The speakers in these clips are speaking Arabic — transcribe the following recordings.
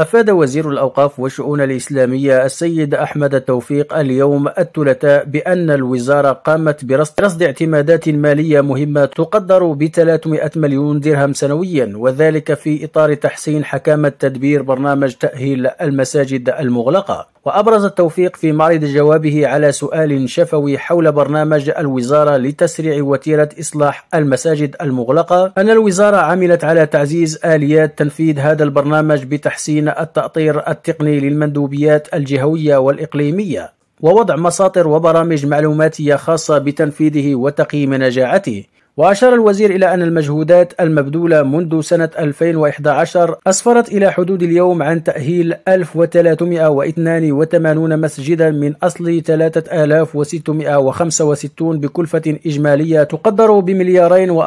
أفاد وزير الأوقاف والشؤون الإسلامية السيد أحمد التوفيق اليوم الثلاثاء بأن الوزارة قامت برصد اعتمادات مالية مهمة تقدر ب 300 مليون درهم سنويا وذلك في إطار تحسين حكامة تدبير برنامج تأهيل المساجد المغلقة وأبرز التوفيق في معرض جوابه على سؤال شفوي حول برنامج الوزارة لتسريع وتيرة إصلاح المساجد المغلقة أن الوزارة عملت على تعزيز آليات تنفيذ هذا البرنامج بتحسين التأطير التقني للمندوبيات الجهوية والإقليمية ووضع مساطر وبرامج معلوماتية خاصة بتنفيذه وتقييم نجاعته وأشار الوزير إلى أن المجهودات المبذولة منذ سنة 2011 أسفرت إلى حدود اليوم عن تأهيل 1382 مسجدا من أصل 3665 بكلفة إجمالية تقدر بمليارين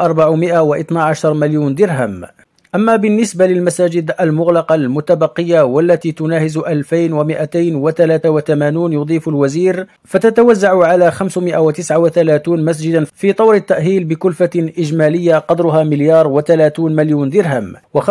و412 مليون درهم أما بالنسبة للمساجد المغلقة المتبقية والتي تناهز 2283 يضيف الوزير فتتوزع على 539 مسجدا في طور التأهيل بكلفة إجمالية قدرها مليار و30 مليون درهم و519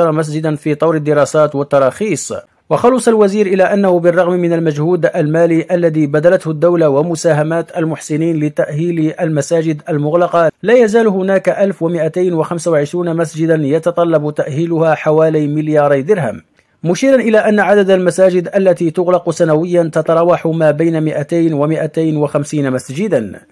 مسجدا في طور الدراسات والتراخيص وخلص الوزير إلى أنه بالرغم من المجهود المالي الذي بذلته الدولة ومساهمات المحسنين لتأهيل المساجد المغلقة لا يزال هناك 1225 مسجدا يتطلب تأهيلها حوالي ملياري درهم مشيرا إلى أن عدد المساجد التي تغلق سنويا تتراوح ما بين 200 و 250 مسجدا